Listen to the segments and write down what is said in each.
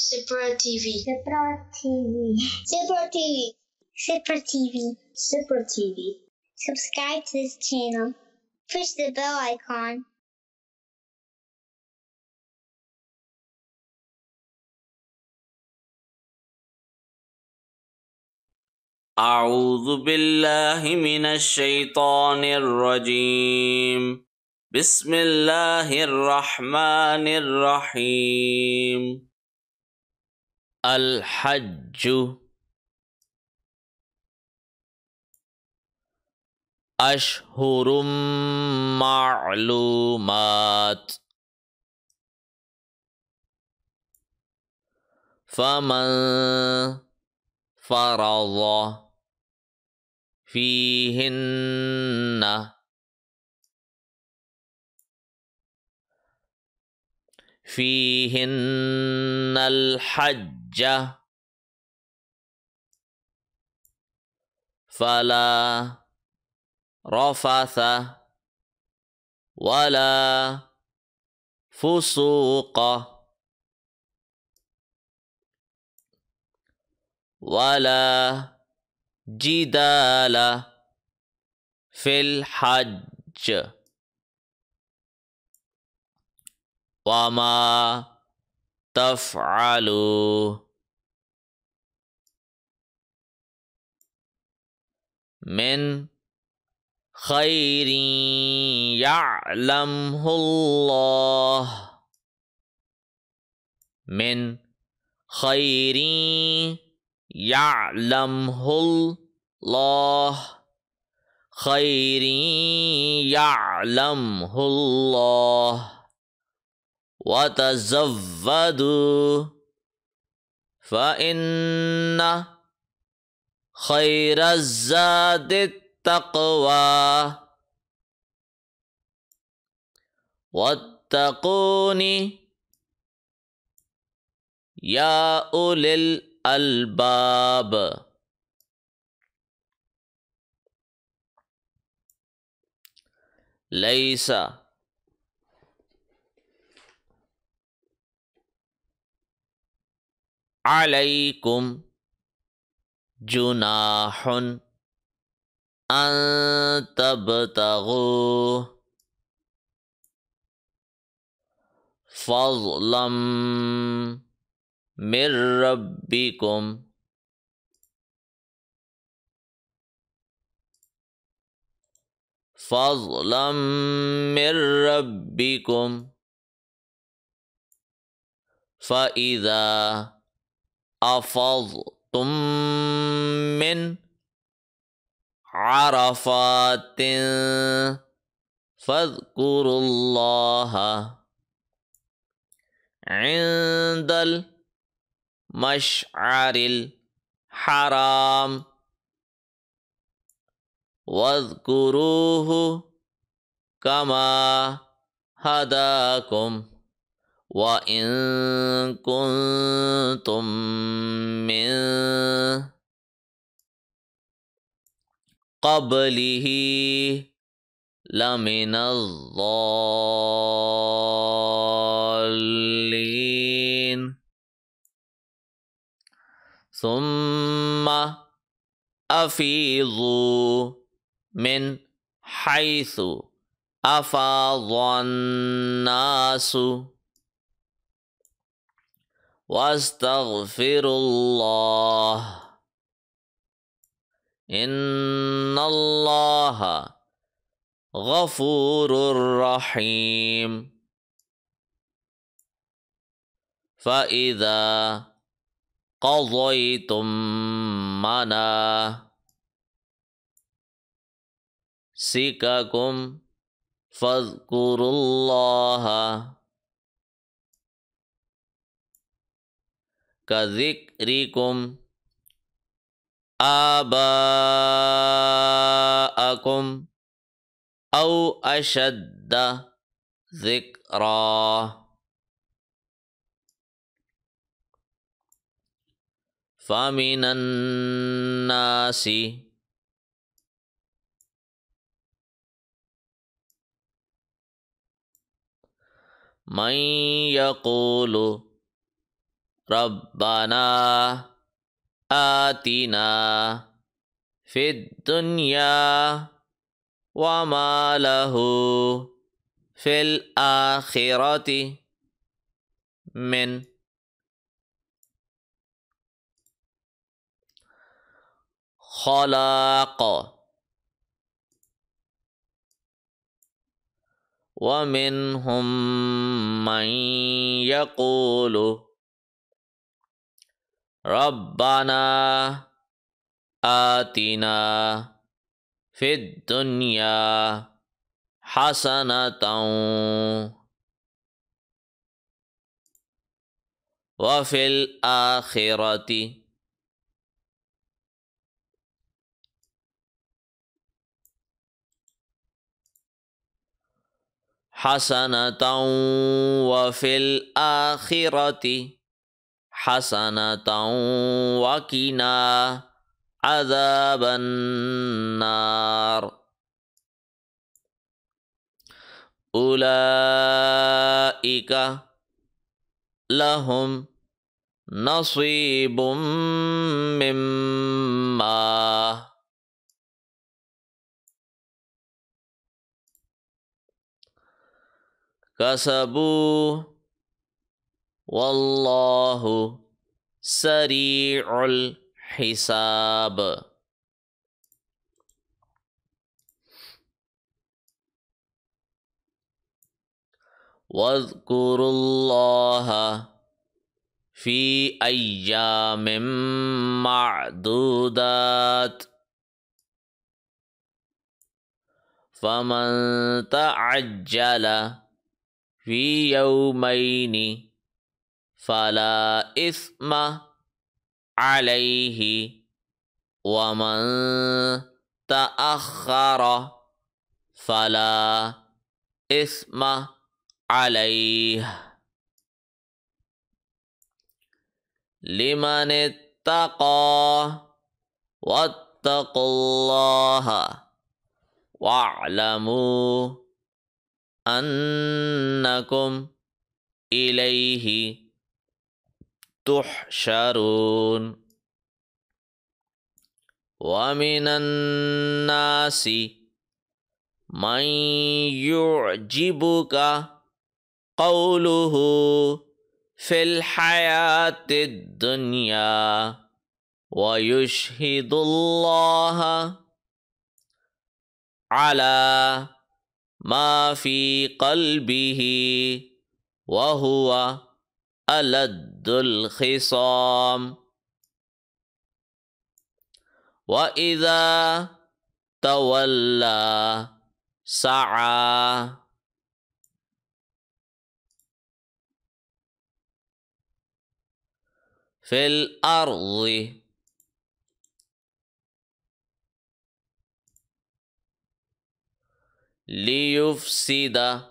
سبرا TV. في TV. تي TV. سبرا TV. في TV. Subscribe to this channel. Push the bell icon. أعوذ بالله من الشيطان الرجيم بسم الله الرحمن الرحيم الحج أشهر معلومات فمن فرض فيهن فيهن الحج جه فلا رفث ولا فسوق ولا جدال في الحج وما تفعلوا من خير يعلمه الله من خير يعلمه الله خير يعلمه الله وتزودوا فإن خير الزاد التقوى واتقوني يا أولي الألباب ليس عليكم جناح أن تبتغوا فضلا من ربكم فضلا من ربكم فإذا أفضتم من عرفات فاذكروا الله عند المشعر الحرام واذكروه كما هداكم وإن كنتم من قبله لمن الضالين ثم أفيضوا من حيث أفاض الناس واستغفر الله ان الله غفور رحيم فاذا قضيتم منا مناسككم فاذكروا الله كذكركم آباءكم أو أشد ذكرا فمن الناس من يقول ربنا آتنا في الدنيا وما له في الآخرة من خلاق ومنهم من يقول ربنا آتنا في الدنيا حسنة وفي الآخرة حسنة وفي الآخرة حسنة وقنا عذاب النار أولئك لهم نصيب مما كسبوا والله سريع الحساب واذكروا الله في ايام معدودات فمن تعجل في يومين فلا إثم عليه ومن تأخر فلا إثم عليه لمن اتقى واتقوا الله واعلموا أنكم إليه تحشرون ومن الناس من يعجبك قوله في الحياة الدنيا ويشهد الله على ما في قلبه وهو ألد الخصام وإذا تولى سعى في الأرض ليفسد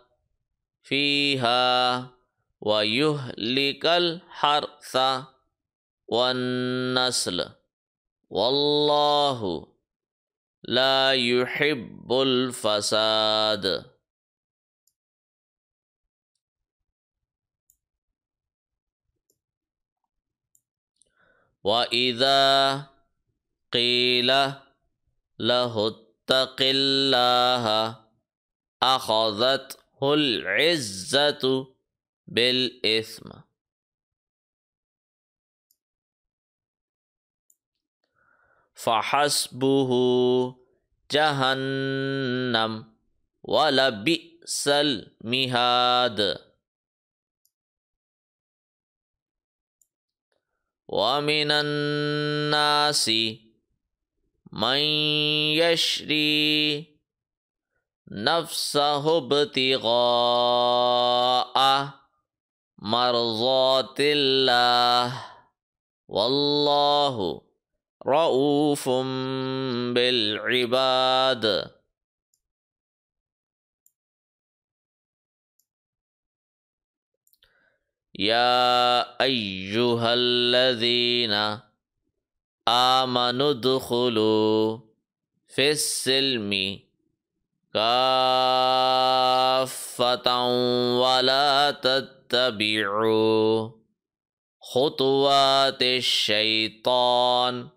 فيها ويهلك الحرث والنسل والله لا يحب الفساد وإذا قيل له اتق الله أخذته العزة بالاسم فحسبه جهنم ولبئس المهاد ومن الناس من يشري نفسه ابتغاء مرضات الله والله رؤوف بالعباد يا ايها الذين امنوا ادخلوا في السلم كافه ولا تتبعوا تتبعوا خطوات الشيطان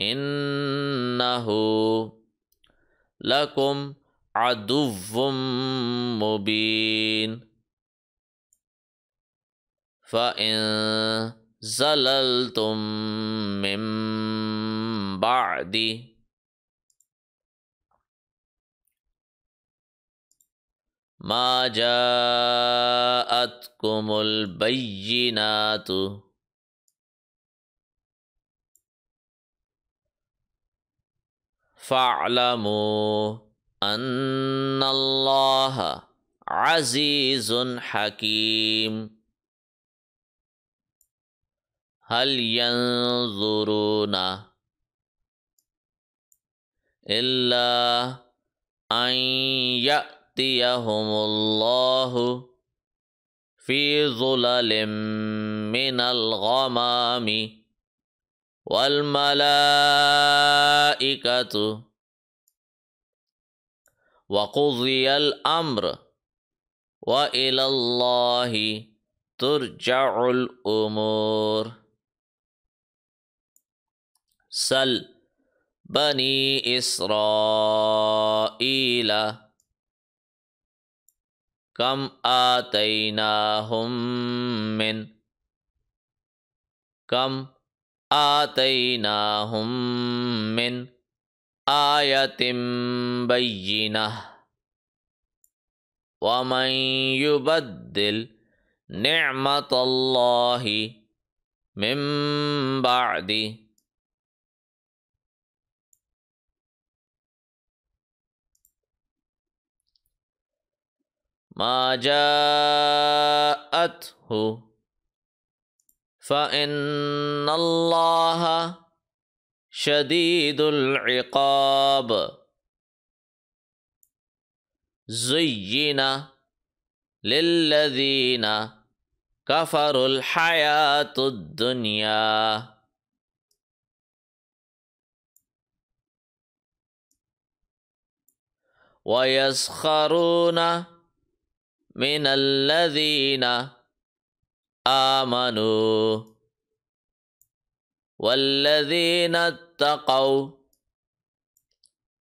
إنه لكم عدو مبين فإن زللتم من بعد ما جاءتكم البينات فاعلموا ان الله عزيز حكيم هل ينظرون إلا أن يأتيهم الله في ظلل من الغمام والملائكة وقضي الأمر وإلى الله ترجع الأمور سل بني إسرائيل كم آتيناهم من كم آتيناهم من آية بينة ومن يبدل نعمة الله من بعد ما جاءته فإن الله شديد العقاب زين للذين كفروا الحياة الدنيا ويسخرون من الذين آمنوا والذين اتقوا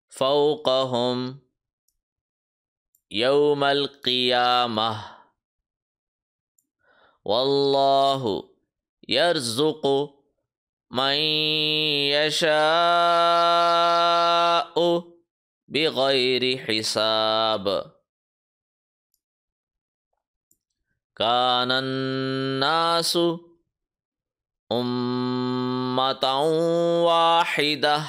فوقهم يوم القيامة والله يرزق من يشاء بغير حساب كان الناس أمة واحدة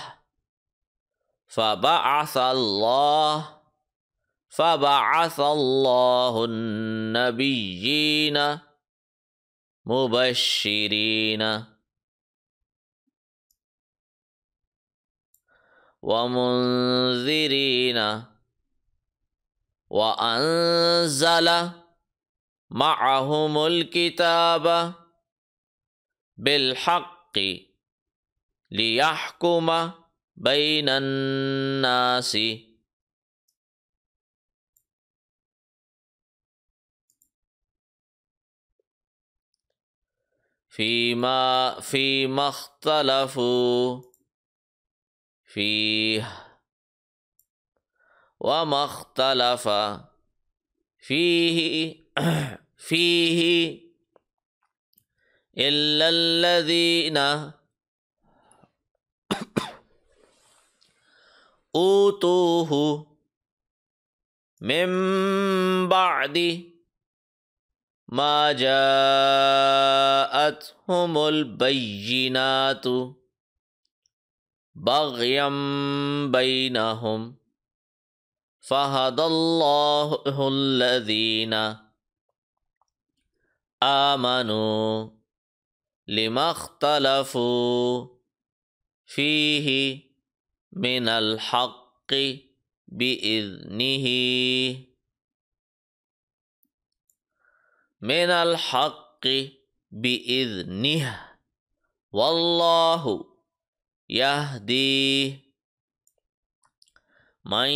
فبعث الله فبعث الله النبيين مبشرين ومنذرين وأنزل معهم الكتاب بالحق ليحكم بين الناس فيما فيما اختلفوا فيه وما اختلف فيه فيه إلا الذين أوتوه من بعد ما جاءتهم البينات بغيا بينهم فهدى الله الذين آمنوا لما اختلفوا فيه من الحق بإذنه من الحق بإذنه والله يهدي من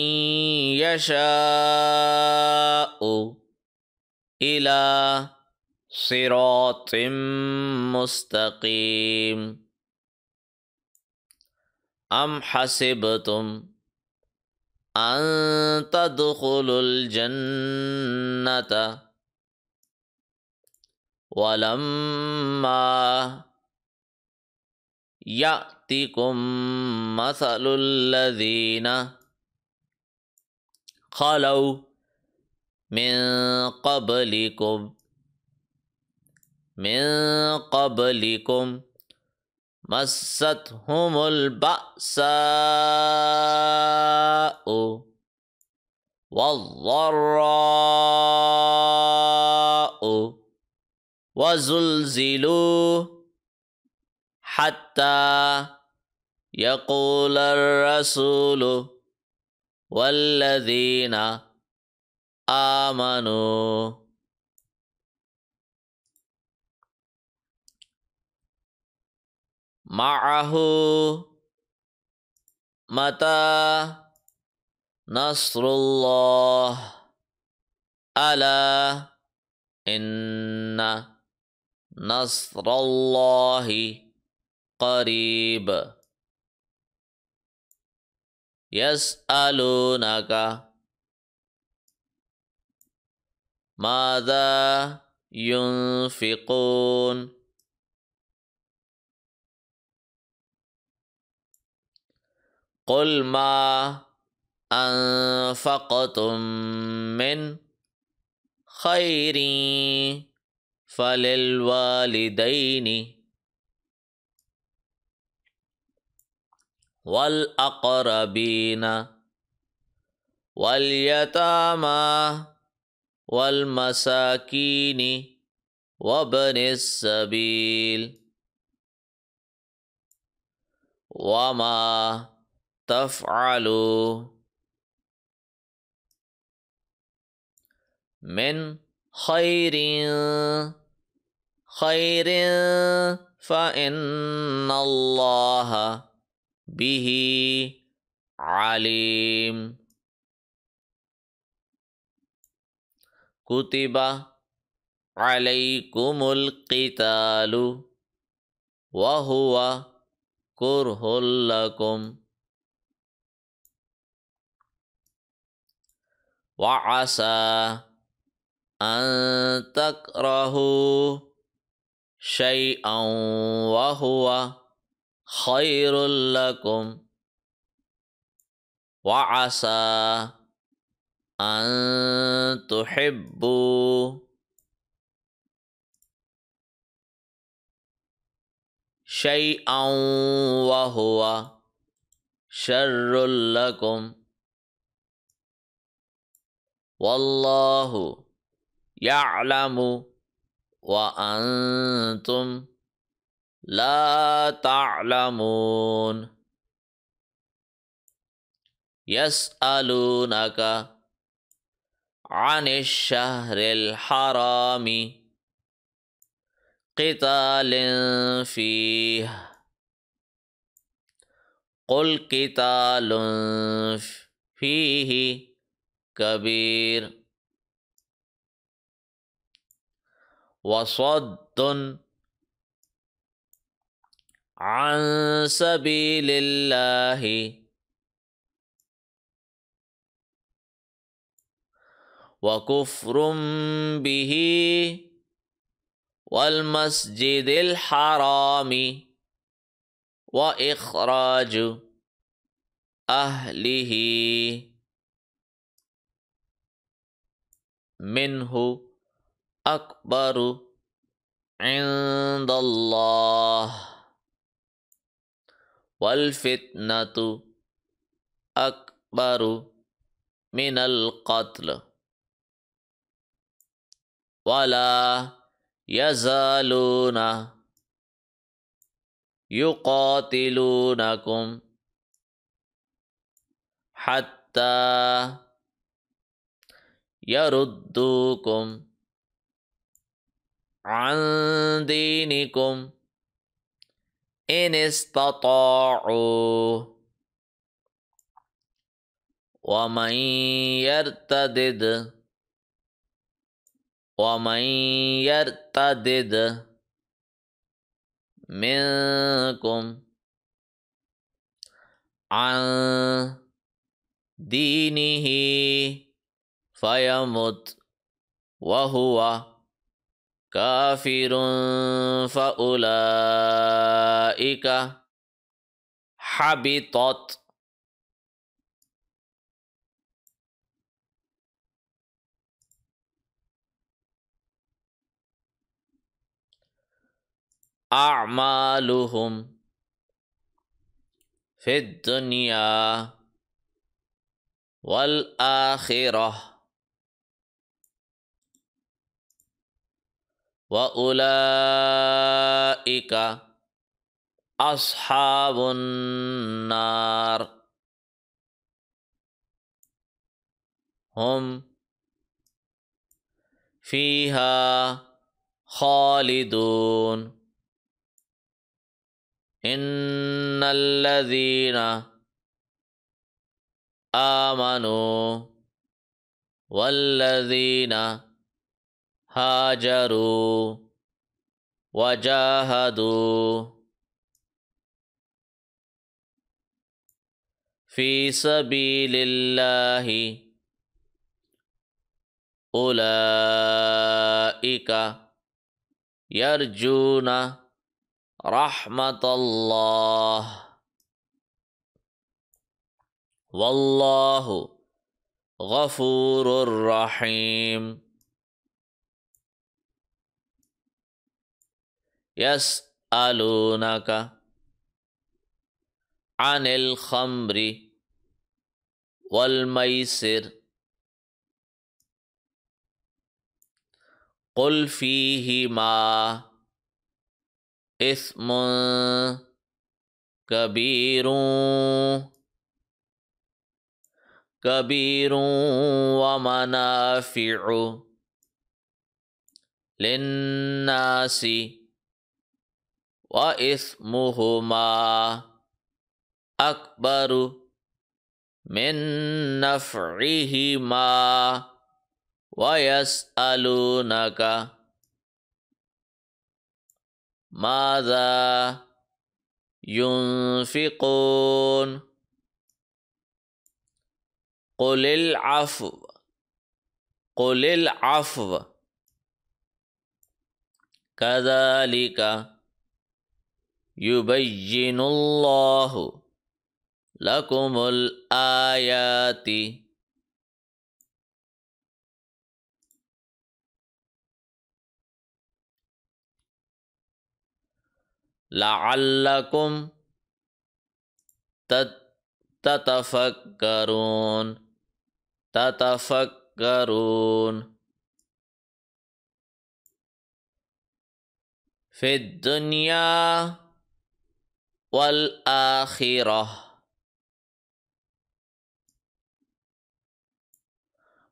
يشاء إلى صراط مستقيم أم حسبتم أن تدخلوا الجنة ولما يأتكم مثل الذين خلوا من قبلكم من قبلكم مستهم البأساء والضراء وزلزلوا حتى يقول الرسول والذين آمنوا معه متى نصر الله ألا إن نصر الله قريب يسألونك ماذا ينفقون قل ما أنفقتم من خير فللوالدين والأقربين واليتامى والمساكين وابن السبيل وما تفعل من خير خير فإن الله به عليم كتب عليكم القتال وهو كره لكم وعسى أن تكرهوا شيئا وهو خير لكم وعسى أن تحبوا شيئا وهو شر لكم والله يعلم وأنتم لا تعلمون يسألونك عن الشهر الحرام قتال فيه قل قتال فيه كبير وصد عن سبيل الله وكفر به والمسجد الحرام واخراج اهله منه أكبر عند الله والفتنة أكبر من القتل ولا يزالون يقاتلونكم حتى يردوكم عن دينكم إن استطاعوا ومن يرتدد ومن يرتدد منكم عن دينه فيمت وهو كافر فأولئك حبطت أعمالهم في الدنيا والآخرة واولئك اصحاب النار هم فيها خالدون ان الذين امنوا والذين هاجروا وجاهدوا في سبيل الله أولئك يرجون رحمة الله والله غفور رحيم يسألونك عن الخمر والميسر قل فيهما إثم كبير كبير ومنافع للناس وإثمهما أكبر من نفعهما ويسألونك ماذا ينفقون قل العفو قل العفو كذلك يبين الله لكم الآيات لعلكم تتفكرون تتفكرون في الدنيا والآخرة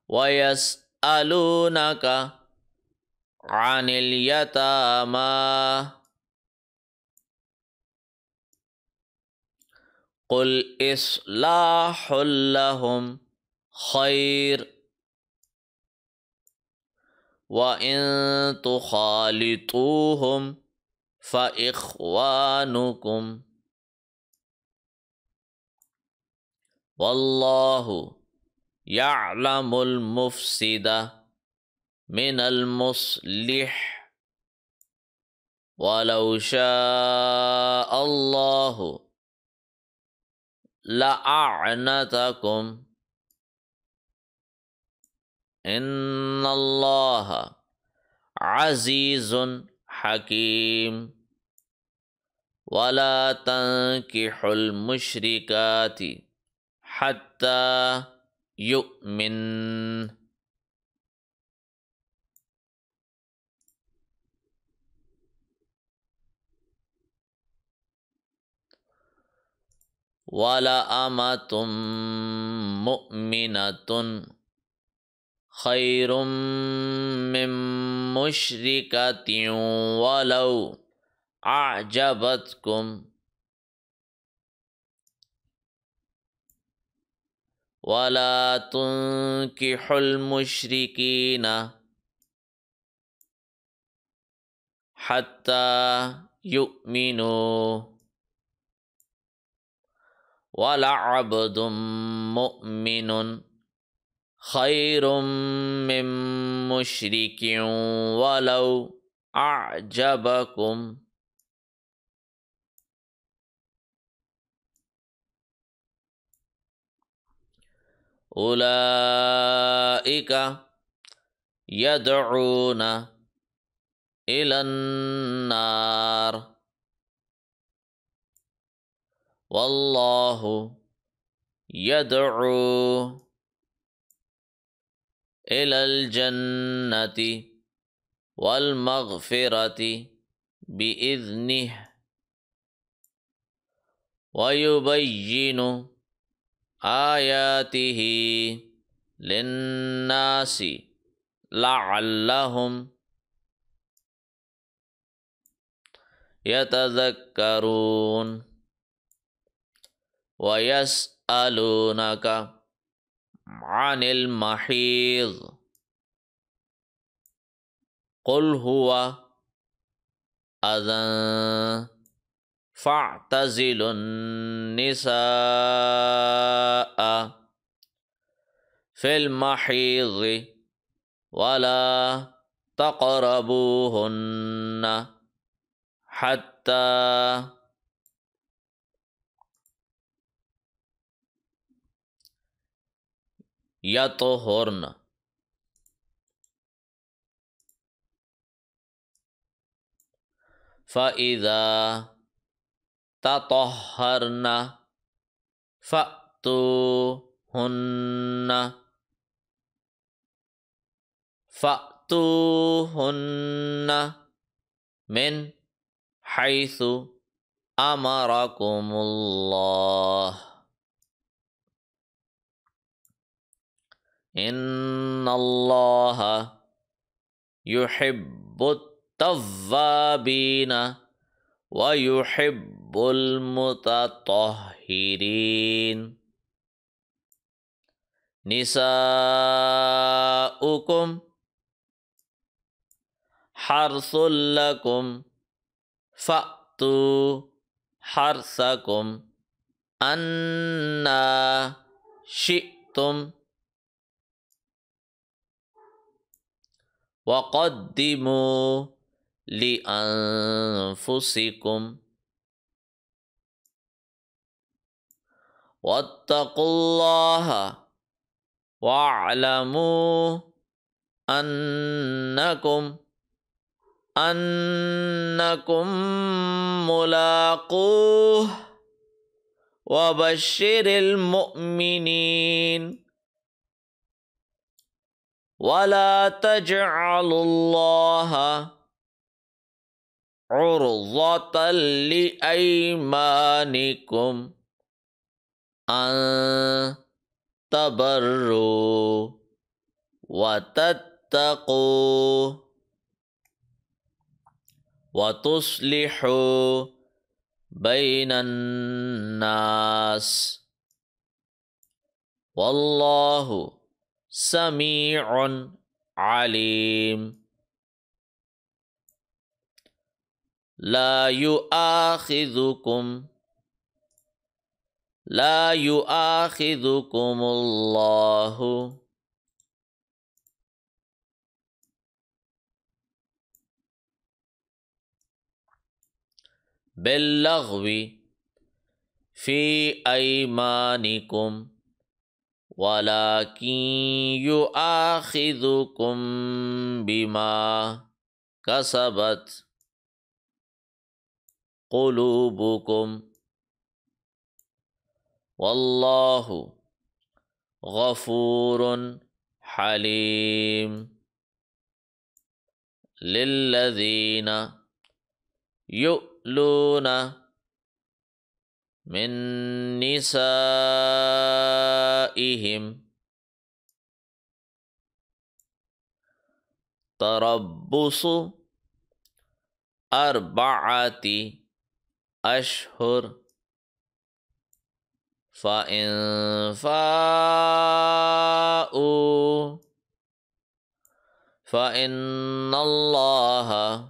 ويسألونك عن اليتامى قل إصلاح لهم خير وإن تخالطوهم فإخوانكم والله يعلم المفسد من المصلح ولو شاء الله لأعنتكم إن الله عزيز حكيم ولا تنكح المشركات حتى يؤمن ولا أمة مؤمنة خير من مشركة ولو أعجبتكم ولا تنكح المشركين حتى يؤمنوا ولعبد مؤمن خير من مشرك ولو أعجبكم أولئك يدعون إلى النار والله يدعو إلى الجنة والمغفرة بإذنه ويبين آياته للناس لعلهم يتذكرون ويسألونك عن المحيض قل هو أذن فاعتزلوا النساء في المحيض ولا تقربوهن حتى يطهرن فإذا تطهرن فأتوهن فأتوهن من حيث أمركم الله إن الله يحب التوابين ويحب المتطهرين نساؤكم حرث لكم فأتوا حرثكم أنا شئتم وقدموا لأنفسكم واتقوا الله واعلموا أنكم أنكم ملاقوه وبشر المؤمنين ولا تجعلوا الله عرضة لأيمانكم أن تبروا وتتقوا وتصلحوا بين الناس والله سميع عليم لا يؤاخذكم لا يؤاخذكم الله باللغو في أيمانكم ولكن يؤاخذكم بما كسبت قلوبكم والله غفور حليم للذين يؤلون من نسائهم تربص أربعة أشهر فإن فاءوا فإن الله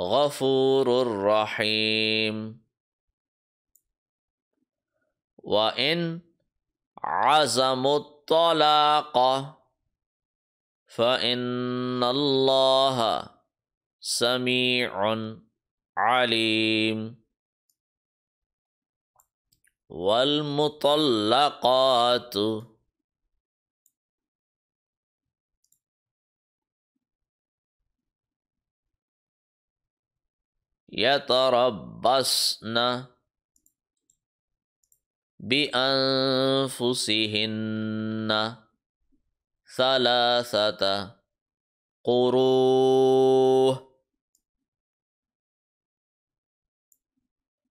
غفور رحيم وإن عزموا الطلاق فإن الله سميع عليم والمطلقات يتربصن بأنفسهن ثلاثة قروه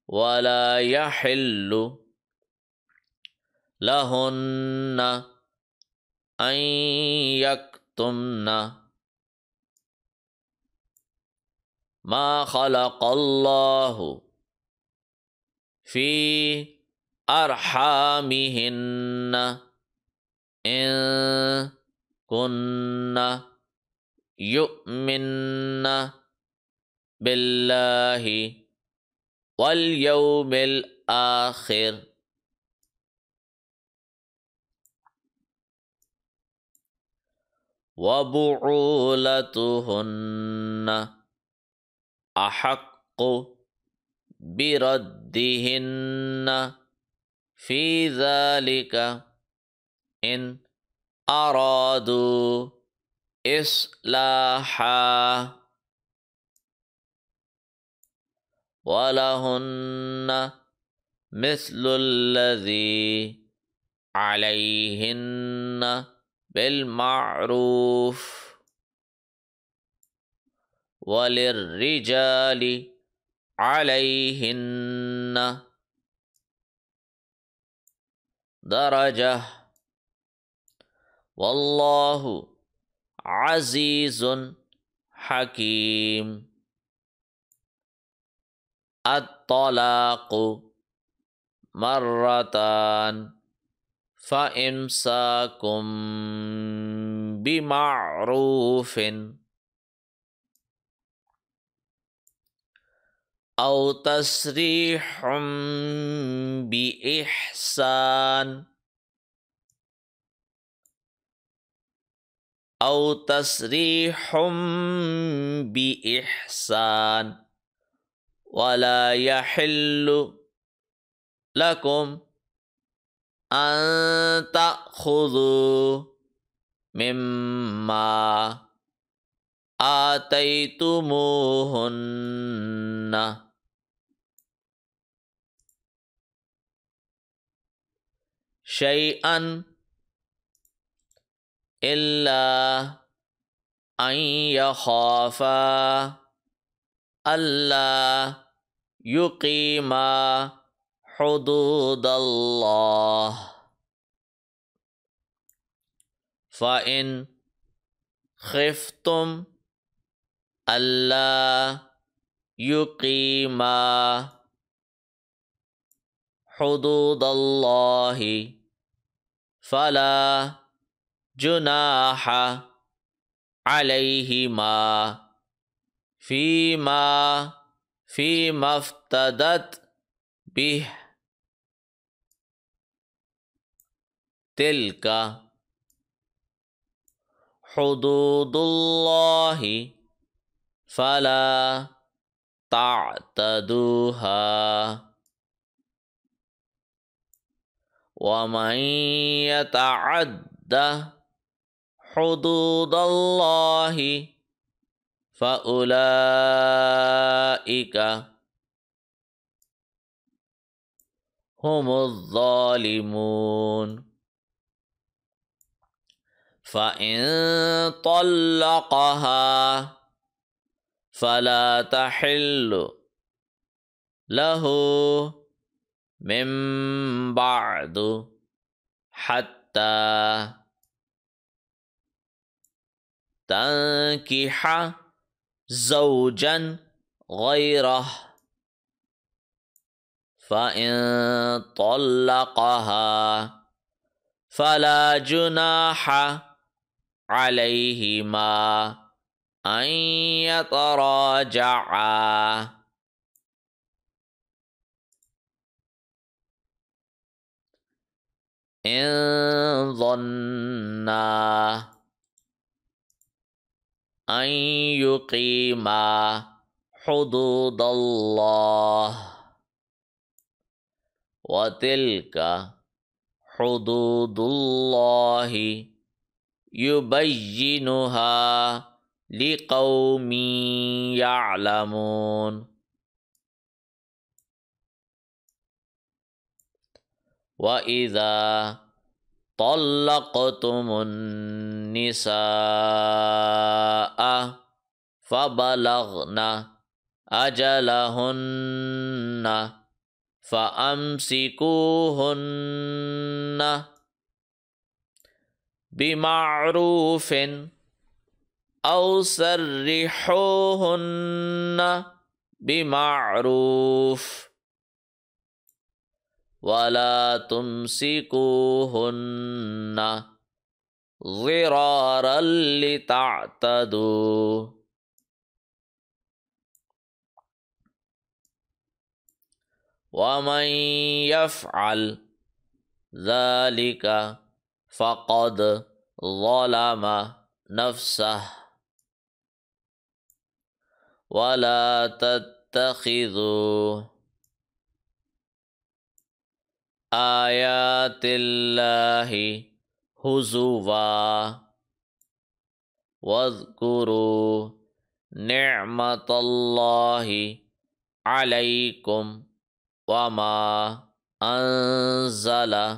ولا يحل لهن أن يكتمن ما خلق الله في أرحامهن إن كن يؤمن بالله واليوم الآخر وبعولتهن أحق بردهن في ذلك إن أرادوا إصلاحا ولهن مثل الذي عليهن بالمعروف وللرجال عليهن درجة والله عزيز حكيم الطلاق مرتان فإمساكم بمعروف أو تسريح بإحسان أو تسريح بإحسان ولا يحل لكم أن تأخذوا مما آتيتموهن شيئا إلا أن يخافا ألا يقيم حدود الله فإن خفتم ألا يقيم حدود الله فلا جناح عليهما فيما فيما افتدت به تلك حدود الله فلا تعتدوها ومن يتعد حدود الله فأولئك هم الظالمون فإن طلقها فلا تحل له من بعد حتى تنكح زوجا غيره فإن طلقها فلا جناح عليهما أن يتراجعا إن ظنّا أن يقيم حدود الله وتلك حدود الله يبينها لقوم يعلمون وإذا طلقتم النساء فبلغن أجلهن فأمسكوهن بمعروف أو سرحوهن بمعروف ولا تمسكوهن ضرارا لتعتدوا ومن يفعل ذلك فقد ظلم نفسه ولا تتخذوا آيات الله هزوا واذكروا نعمت الله عليكم وما انزل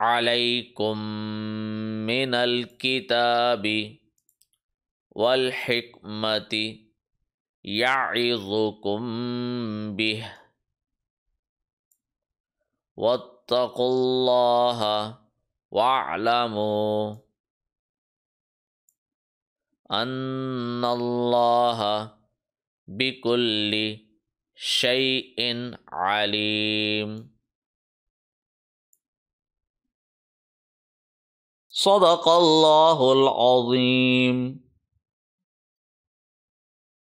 عليكم من الكتاب والحكمه يعظكم به واتقوا الله واعلموا أن الله بكل شيء عليم صدق الله العظيم